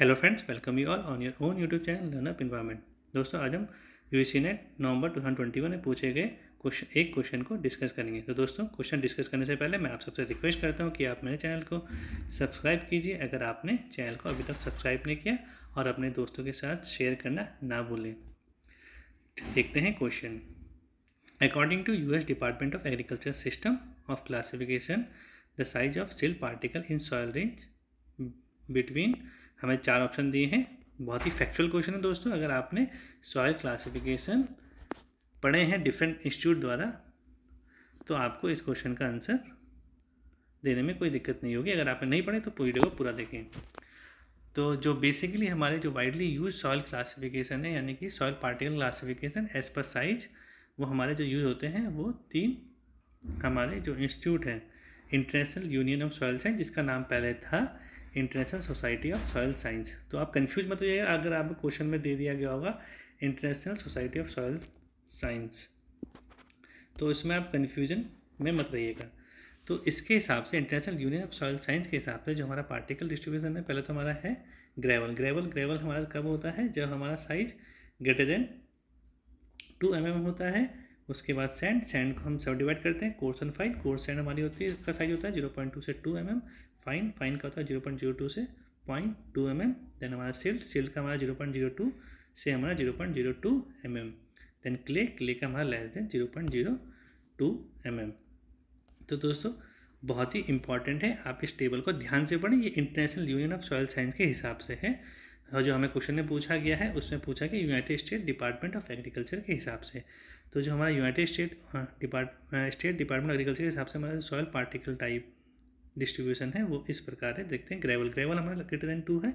hello friends welcome you all on your own YouTube channel Learn Up Environment दोस्तों आज हम you see net नवंबर 2021 में पूछे गए क्वेश्चन एक क्वेश्चन को डिस्कस करेंगे तो दोस्तों क्वेश्चन डिस्कस करने से पहले मैं आप सबसे रिक्वेस्ट करता हूँ कि आप मेरे चैनल को सब्सक्राइब कीजिए अगर आपने चैनल को अभी तक सब्सक्राइब नहीं किया और अपने दोस्तों के साथ शेयर करना ना भूलें देखते हैं question according to U department of agriculture system of classification the size of silt particle in soil range between हमें चार ऑप्शन दिए हैं बहुत ही फैक्चुअल क्वेश्चन है दोस्तों अगर आपने सॉयल क्लासिफिकेशन पढ़े हैं डिफरेंट इंस्टीट्यूट द्वारा तो आपको इस क्वेश्चन का आंसर देने में कोई दिक्कत नहीं होगी अगर आपने नहीं पढ़े तो वीडियो को पूरा देखें तो जो बेसिकली हमारे जो वाइडली यूज सॉयल क्लासिफिकेशन है यानी कि soil particle classification as per size वो हमारे जो यूज होते हैं वो तीन हमारे जो इंस्टीट्यूट हैं International Union of Soil Science जिसका नाम पहले था International Society of Soil Science तो आप कंफ्यूज मत हो जाइए अगर आप क्वेश्चन में दे दिया गया होगा International Society of Soil Science तो इसमें आप कन्फ्यूजन में मत रहिएगा तो इसके हिसाब से International Union of Soil Science के हिसाब से जो हमारा पार्टिकल डिस्ट्रीब्यूशन है पहले तो हमारा है ग्रेवल ग्रेवल ग्रेवल हमारा कब होता है जब हमारा size greater than two m m होता है उसके बाद सैंड सैंड को हम सब डिवाइड करते हैं coarse and fine coarse sand हमारी होती है इसका साइज होता है जीरो पॉइंट टू से two m m fine fine का होता है जीरो पॉइंट जीरो टू से point two m m then हमारा सिल्ट सिल्ट का हमारा जीरो पॉइंट जीरो टू से हमारा zero point zero two m m then clay clay का हमारा less than zero point zero two m m तो दोस्तों बहुत ही इंपॉर्टेंट है आप इस टेबल को ध्यान से पढ़ें ये International Union of Soil Science के हिसाब से है और जो हमें क्वेश्चन में पूछा गया है उसमें पूछा कि United State Department of Agriculture के हिसाब से तो जो हमारा United State depart state department agriculture के हिसाब से हमारा सॉयल पार्टिकल टाइप डिस्ट्रीब्यूशन है वो इस प्रकार है देखते हैं ग्रेवल ग्रेवल हमारा ग्रेटर देन टू है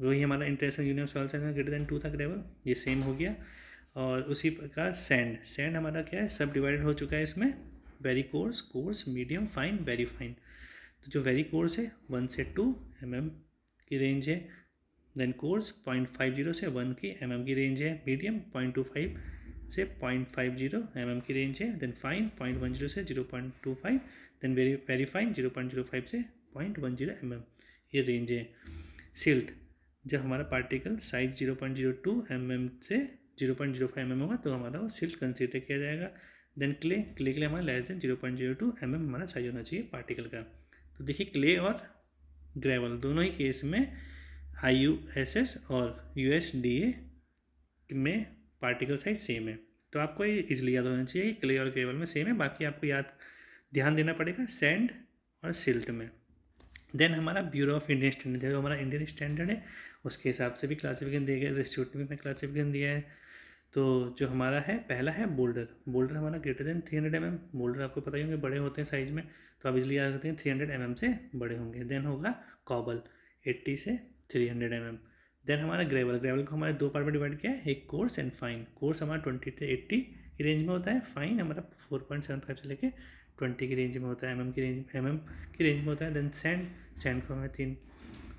वही हमारा इंटरनेशनल यूनियन सॉल साइज में ग्रेटर देन टू था ग्रेवल ये सेम हो गया और उसी प्रकार सैंड सैंड हमारा क्या है सब डिवाइडेड हो चुका है इसमें very coarse coarse medium fine very fine तो जो वेरी कोर्स है वन से टू एम mm की रेंज है then coarse point five zero से वन की एम mm की रेंज है मीडियम पॉइंट टू फाइव से point five zero m m की रेंज है then fine point one zero से zero point two five then very fine zero point zero five से point one zero m m ये range है silt जब हमारा particle size zero point zero two m m से zero point zero five m m होगा तो हमारा वो सिल्ट कंसिडर किया जाएगा देन क्ले क्ले के लिए हमारा less than zero point zero two m m हमारा साइज होना चाहिए पार्टिकल का तो देखिए क्ले और ग्रेवल दोनों ही केस में आई यू एस एस और यू एस डी ए में पार्टिकल साइज सेम है तो आपको ये इजली याद होना चाहिए कि क्ले और ग्रेवल में सेम है बाकी आपको याद ध्यान देना पड़ेगा सैंड और सिल्ट में देन हमारा ब्यूरो ऑफ इंडियन स्टैंडर्ड जो हमारा इंडियन स्टैंडर्ड है उसके हिसाब से भी क्लासिफिकेशन दिया गया इंस्टीट्यूट में क्लासिफिकेशन दिया है तो जो हमारा है पहला है बोल्डर बोल्डर हमारा greater than three hundred m boulder आपको पता ही होंगे बड़े होते हैं साइज में तो आप इसलिए याद करते हैं थ्री हंड्रेड एम से बड़े होंगे देन होगा कॉबल एट्टी से थ्री हंड्रेड एम देन हमारा ग्रेवल ग्रेवल को हमारे दो पार्ट में डिवाइड किया है एक कोर्स एंड फाइन कोर्स हमारा ट्वेंटी से एट्टी की रेंज में होता है फाइन हमारा फोर पॉइंट सेवन फाइव से लेके ट्वेंटी की रेंज में होता है एम की रेंज एम एम की रेंज में होता है देन सेंड सेंड को हमने तीन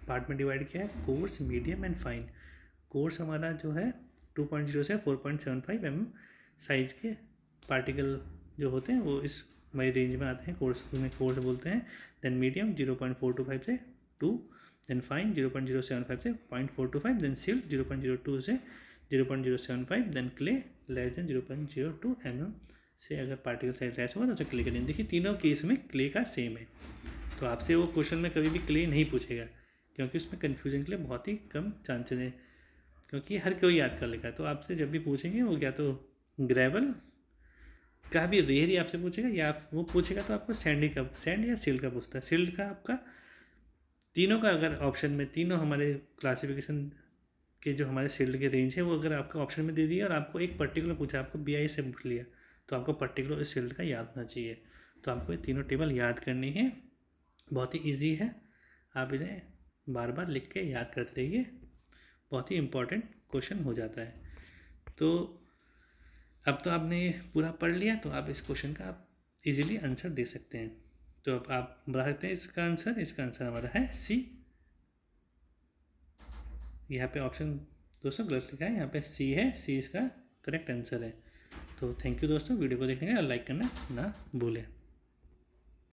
पार्ट में डिवाइड किया है coarse medium and fine coarse हमारा जो है टू पॉइंट जीरो से four point seven five m size के पार्टिकल जो होते हैं वो इस हमारी रेंज में आते हैं कोर्स में कोर्स बोलते हैं then medium zero point four two five से two then fine zero point zero seven five से point four two five then silt zero point zero two से 0.075 then clay less than 0.02 m से अगर particle size less होगा तो उसे clay करेंगे देखिए तीनों केस में क्ले का सेम है तो आपसे वो क्वेश्चन में कभी भी क्ले नहीं पूछेगा क्योंकि उसमें कन्फ्यूजन के लिए बहुत ही कम चांसेस हैं क्योंकि हर कोई याद कर लेगा तो आपसे जब भी पूछेंगे वो क्या तो ग्रेवल का भी रेयर ही आपसे पूछेगा या आप वो पूछेगा तो आपको सैंड ही का सैंड या सिल्ड का पूछता है सिल्ड का आपका तीनों का अगर ऑप्शन में तीनों हमारे क्लासिफिकेशन के जो हमारे सील्ड के रेंज है वो अगर आपको ऑप्शन में दे दिया और आपको एक पर्टिकुलर पूछा आपको बी आई से पूछ लिया तो आपको पर्टिकुलर इस सील्ड का याद होना चाहिए तो आपको ये तीनों टेबल याद करनी है बहुत ही ईजी है आप इन्हें बार बार लिख के याद करते रहिए बहुत ही इम्पोर्टेंट क्वेश्चन हो जाता है तो अब तो आपने ये पूरा पढ़ लिया तो आप इस क्वेश्चन का आप इजीली आंसर दे सकते हैं तो अब आप बता सकते हैं इसका आंसर इसका आंसर हमारा है सी यहाँ पे ऑप्शन दोस्तों गलत लिखा है यहाँ पे सी है सी इसका करेक्ट आंसर है तो थैंक यू दोस्तों वीडियो को देखने लिए लाइक करना ना भूलें